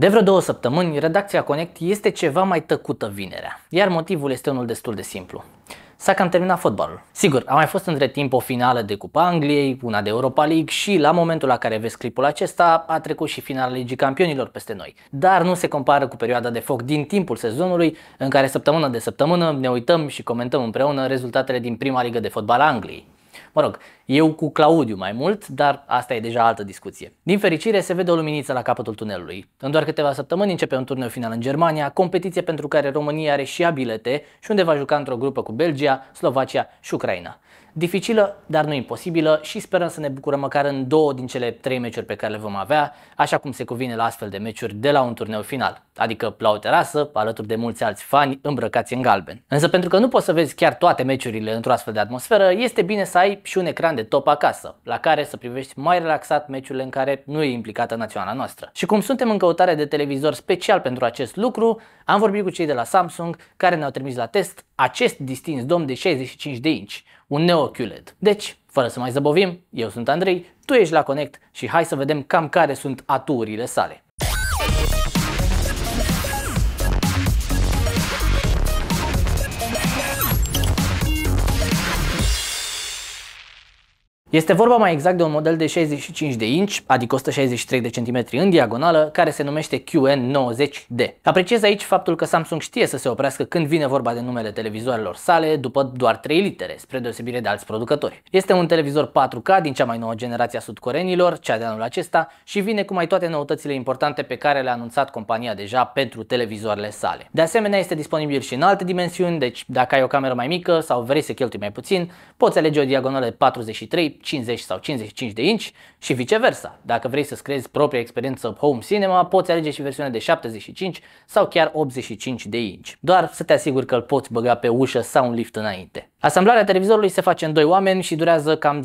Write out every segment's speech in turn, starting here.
De vreo două săptămâni, redacția Connect este ceva mai tăcută vinerea, iar motivul este unul destul de simplu. S-a cam terminat fotbalul. Sigur, a mai fost între timp o finală de Cupa Angliei, una de Europa League și la momentul la care vezi clipul acesta a trecut și finala Ligii Campionilor peste noi. Dar nu se compară cu perioada de foc din timpul sezonului în care săptămână de săptămână ne uităm și comentăm împreună rezultatele din prima ligă de fotbal a Angliei. Mă rog, eu cu Claudiu mai mult, dar asta e deja altă discuție. Din fericire, se vede o luminiță la capătul tunelului. În doar câteva săptămâni începe un turneu final în Germania, competiție pentru care România are și ea bilete și unde va juca într-o grupă cu Belgia, Slovacia și Ucraina. Dificilă, dar nu imposibilă și sperăm să ne bucurăm măcar în două din cele trei meciuri pe care le vom avea, așa cum se cuvine la astfel de meciuri de la un turneu final, adică la o terasă, alături de mulți alți fani îmbrăcați în galben. Însă pentru că nu poți să vezi chiar toate meciurile într-o astfel de atmosferă, este bine să ai și un ecran de top acasă, la care să privești mai relaxat meciurile în care nu e implicată naționala noastră. Și cum suntem în căutare de televizor special pentru acest lucru, am vorbit cu cei de la Samsung care ne-au trimis la test acest distins dom de 65 de inci, un Neo QLED. Deci, fără să mai zăbovim, eu sunt Andrei, tu ești la Connect și hai să vedem cam care sunt aturile sale. Este vorba mai exact de un model de 65 de inch, adică 163 de centimetri în diagonală, care se numește QN90D. Apreciez aici faptul că Samsung știe să se oprească când vine vorba de numele televizoarelor sale după doar 3 litere, spre deosebire de alți producători. Este un televizor 4K din cea mai nouă generație a sudcorenilor, cea de anul acesta, și vine cu mai toate noutățile importante pe care le-a anunțat compania deja pentru televizoarele sale. De asemenea, este disponibil și în alte dimensiuni, deci dacă ai o cameră mai mică sau vrei să cheltui mai puțin, poți alege o diagonală de 43 50 sau 55 de inci și viceversa. Dacă vrei să-ți creezi propria experiență home cinema, poți alege și versiunea de 75 sau chiar 85 de inci. Doar să te asiguri că îl poți băga pe ușă sau un lift înainte. Asamblarea televizorului se face în doi oameni și durează cam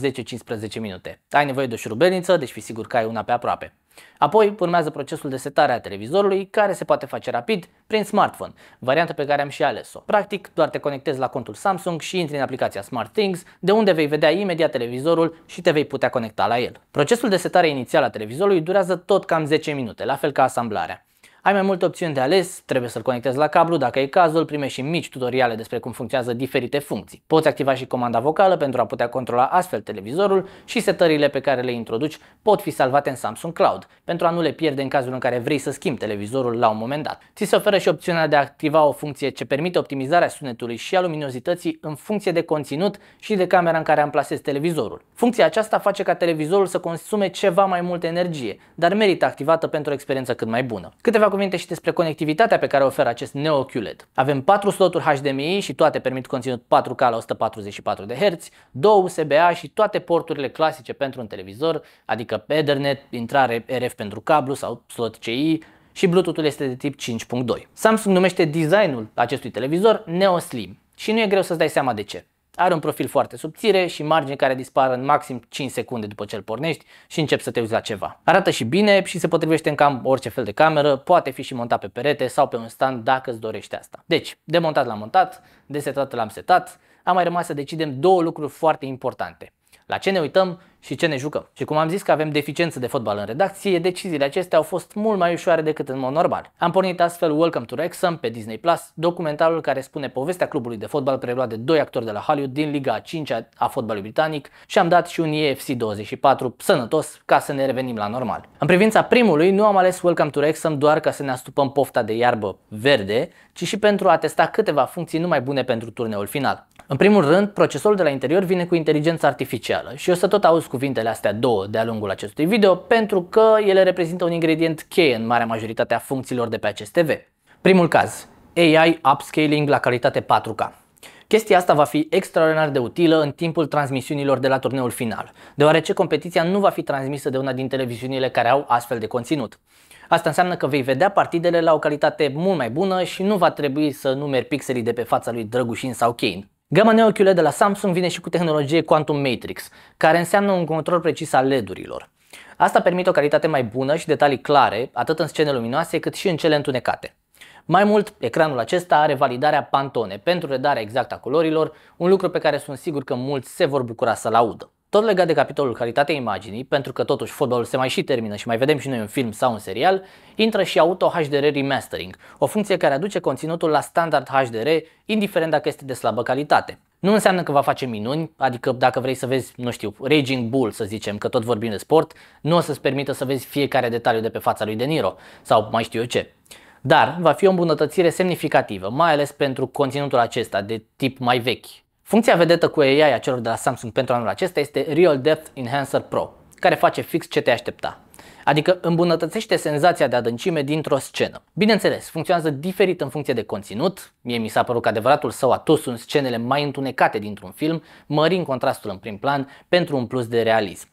10-15 minute. Ai nevoie de o șurubelniță, deci fi sigur că ai una pe aproape. Apoi urmează procesul de setare a televizorului, care se poate face rapid prin smartphone, varianta pe care am și ales-o. Practic, doar te conectezi la contul Samsung și intri în aplicația SmartThings, de unde vei vedea imediat televizorul și te vei putea conecta la el. Procesul de setare inițial a televizorului durează tot cam 10 minute, la fel ca asamblarea. Ai mai multe opțiuni de ales, trebuie să-l conectezi la cablu, dacă e cazul, primești și mici tutoriale despre cum funcționează diferite funcții. Poți activa și comanda vocală pentru a putea controla astfel televizorul și setările pe care le introduci pot fi salvate în Samsung Cloud, pentru a nu le pierde în cazul în care vrei să schimbi televizorul la un moment dat. Ți se oferă și opțiunea de a activa o funcție ce permite optimizarea sunetului și a luminozității în funcție de conținut și de camera în care amplasezi televizorul. Funcția aceasta face ca televizorul să consume ceva mai multă energie, dar merită activată pentru o experiență cât mai bună. Câteva cuvinte și despre conectivitatea pe care o oferă acest Neo QLED. Avem 4 sloturi HDMI și toate permit conținut 4K la 144 de Hz, 2 USB-A și toate porturile clasice pentru un televizor, adică Ethernet, intrare RF pentru cablu sau slot CI, și Bluetooth-ul este de tip 5.2. Samsung numește designul acestui televizor Neo Slim și nu e greu să-ți dai seama de ce. Are un profil foarte subțire și margini care dispar în maxim 5 secunde după ce îl pornești și începi să te uiți la ceva. Arată și bine și se potrivește în cam orice fel de cameră, poate fi și montat pe perete sau pe un stand dacă îți dorești asta. Deci, demontat l-am montat, setat l-am setat, a mai rămas să decidem două lucruri foarte importante. La ce ne uităm și ce ne jucăm. Și cum am zis că avem deficiență de fotbal în redacție, deciziile acestea au fost mult mai ușoare decât în mod normal. Am pornit astfel Welcome to Wrexham pe Disney Plus, documentarul care spune povestea clubului de fotbal preluat de doi actori de la Hollywood din Liga a 5 -a, a fotbalului britanic și am dat și un EFC 24 sănătos ca să ne revenim la normal. În privința primului, nu am ales Welcome to Wrexham doar ca să ne astupăm pofta de iarbă verde, ci și pentru a testa câteva funcții numai bune pentru turneul final. În primul rând, procesorul de la interior vine cu inteligență artificială și o să tot auzi cuvintele astea două de-a lungul acestui video pentru că ele reprezintă un ingredient cheie în marea majoritate a funcțiilor de pe acest TV. Primul caz, AI upscaling la calitate 4K. Chestia asta va fi extraordinar de utilă în timpul transmisiunilor de la turneul final, deoarece competiția nu va fi transmisă de una din televiziunile care au astfel de conținut. Asta înseamnă că vei vedea partidele la o calitate mult mai bună și nu va trebui să numeri pixelii de pe fața lui Drăgușin sau Kane. Gama Neo QLED de la Samsung vine și cu tehnologie Quantum Matrix, care înseamnă un control precis al LED-urilor. Asta permite o calitate mai bună și detalii clare, atât în scene luminoase cât și în cele întunecate. Mai mult, ecranul acesta are validarea Pantone pentru redarea exactă a culorilor, un lucru pe care sunt sigur că mulți se vor bucura să-l audă. Tot legat de capitolul calitatea imaginii, pentru că totuși fotbalul se mai și termină și mai vedem și noi un film sau un serial, intră și Auto HDR Remastering, o funcție care aduce conținutul la standard HDR, indiferent dacă este de slabă calitate. Nu înseamnă că va face minuni, adică dacă vrei să vezi, nu știu, Raging Bull, să zicem, că tot vorbim de sport, nu o să-ți permită să vezi fiecare detaliu de pe fața lui De Niro sau mai știu eu ce. Dar va fi o îmbunătățire semnificativă, mai ales pentru conținutul acesta de tip mai vechi, Funcția vedetă cu AI a celor de la Samsung pentru anul acesta este Real Depth Enhancer Pro, care face fix ce te aștepta. Adică îmbunătățește senzația de adâncime dintr-o scenă. Bineînțeles, funcționează diferit în funcție de conținut. Mie mi s-a părut că adevăratul său atos sunt scenele mai întunecate dintr-un film, mărind contrastul în prim plan pentru un plus de realism.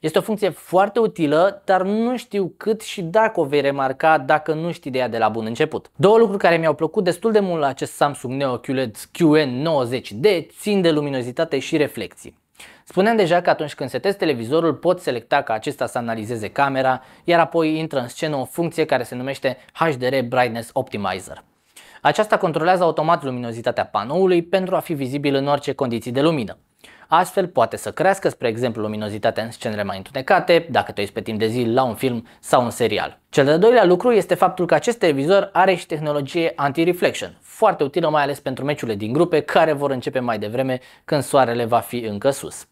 Este o funcție foarte utilă, dar nu știu cât și dacă o vei remarca dacă nu știi de ea de la bun început. Două lucruri care mi-au plăcut destul de mult la acest Samsung Neo QLED QN90D țin de luminozitate și reflexii. Spuneam deja că atunci când setezi televizorul poți selecta ca acesta să analizeze camera, iar apoi intră în scenă o funcție care se numește HDR Brightness Optimizer. Aceasta controlează automat luminozitatea panoului pentru a fi vizibil în orice condiții de lumină. Astfel poate să crească, spre exemplu, luminozitatea în scenele mai întunecate, dacă te uiți pe timp de zi la un film sau un serial. Cel de-al doilea lucru este faptul că acest televizor are și tehnologie anti-reflection, foarte utilă mai ales pentru meciurile din grupe care vor începe mai devreme când soarele va fi încă sus.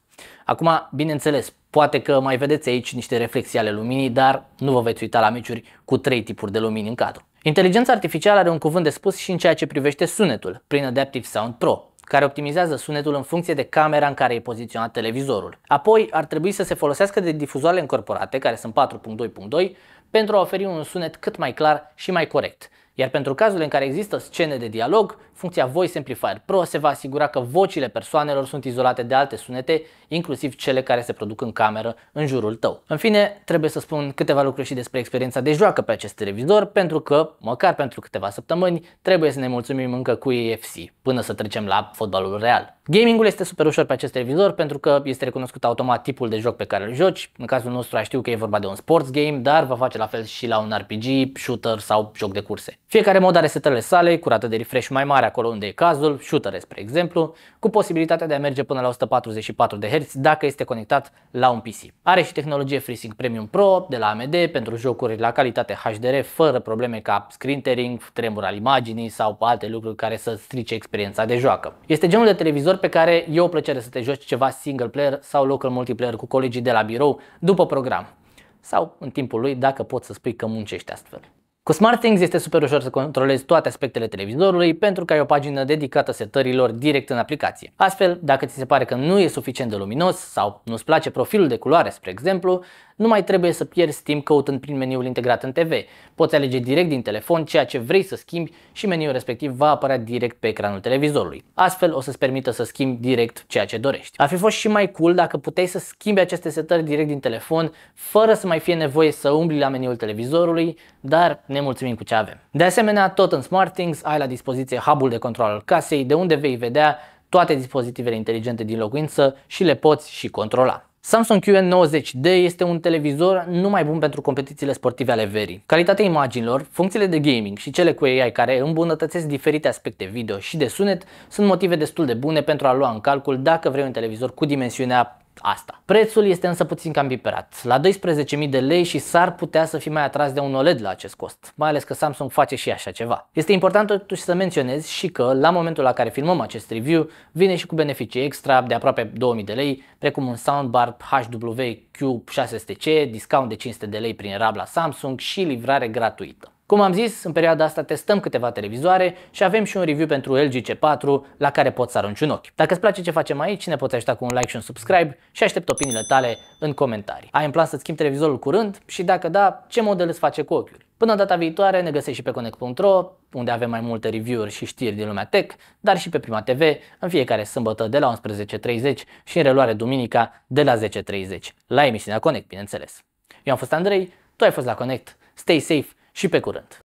Acum, bineînțeles, poate că mai vedeți aici niște reflexii ale luminii, dar nu vă veți uita la meciuri cu trei tipuri de lumini în cadru. Inteligența artificială are un cuvânt de spus și în ceea ce privește sunetul, prin Adaptive Sound Pro, care optimizează sunetul în funcție de camera în care e poziționat televizorul. Apoi ar trebui să se folosească de difuzoarele încorporate, care sunt 4.2.2, pentru a oferi un sunet cât mai clar și mai corect. Iar pentru cazurile în care există scene de dialog, funcția Voice Amplifier Pro se va asigura că vocile persoanelor sunt izolate de alte sunete, inclusiv cele care se produc în cameră în jurul tău. În fine, trebuie să spun câteva lucruri și despre experiența de joacă pe acest televizor, pentru că, măcar pentru câteva săptămâni, trebuie să ne mulțumim încă cu EFC, până să trecem la fotbalul real. Gamingul este super ușor pe acest televizor pentru că este recunoscut automat tipul de joc pe care îl joci. În cazul nostru știu că e vorba de un sports game, dar va face la fel și la un RPG, shooter sau joc de curse. Fiecare mod are setările sale, cu rată de refresh mai mare acolo unde e cazul, shooter spre exemplu, cu posibilitatea de a merge până la 144 de Hz dacă este conectat la un PC. Are și tehnologie FreeSync Premium Pro de la AMD pentru jocuri la calitate HDR fără probleme ca screen tearing, tremur al imaginii sau alte lucruri care să strice experiența de joacă. Este genul de televizor pe care e o plăcere să te joci ceva single player sau local multiplayer cu colegii de la birou după program sau în timpul lui dacă poți să spui că muncești astfel. Cu SmartThings este super ușor să controlezi toate aspectele televizorului pentru că ai o pagină dedicată setărilor direct în aplicație. Astfel, dacă ți se pare că nu e suficient de luminos sau nu-ți place profilul de culoare, spre exemplu, nu mai trebuie să pierzi timp căutând prin meniul integrat în TV. Poți alege direct din telefon ceea ce vrei să schimbi și meniul respectiv va apărea direct pe ecranul televizorului. Astfel o să-ți permită să schimbi direct ceea ce dorești. Ar fi fost și mai cool dacă puteai să schimbi aceste setări direct din telefon fără să mai fie nevoie să umbli la meniul televizorului, dar ne mulțumim cu ce avem. De asemenea, tot în SmartThings ai la dispoziție hub-ul de control al casei, de unde vei vedea toate dispozitivele inteligente din locuință și le poți și controla. Samsung QN90D este un televizor numai bun pentru competițiile sportive ale verii. Calitatea imaginilor, funcțiile de gaming și cele cu AI care îmbunătățesc diferite aspecte video și de sunet sunt motive destul de bune pentru a lua în calcul dacă vrei un televizor cu dimensiunea asta. Prețul este însă puțin cam biperat, la 12.000 de lei și s-ar putea să fii mai atras de un OLED la acest cost, mai ales că Samsung face și așa ceva. Este important totuși să menționez și că la momentul la care filmăm acest review vine și cu beneficii extra de aproape 2000 de lei, precum un soundbar HWQ600C, discount de 500 de lei prin rab la Samsung și livrare gratuită. Cum am zis, în perioada asta testăm câteva televizoare și avem și un review pentru LG C4 la care poți să arunci un ochi. Dacă îți place ce facem aici, ne poți ajuta cu un like și un subscribe și aștept opiniile tale în comentarii. Ai în plan să-ți schimbi televizorul curând și dacă da, ce model îți face cu ochiul? Până data viitoare ne găsești și pe Connect.ro, unde avem mai multe review-uri și știri din lumea tech, dar și pe Prima TV în fiecare sâmbătă de la 11.30 și în reluare duminica de la 10.30, la emisiunea Connect, bineînțeles. Eu am fost Andrei, tu ai fost la Connect, stay safe și pe curând!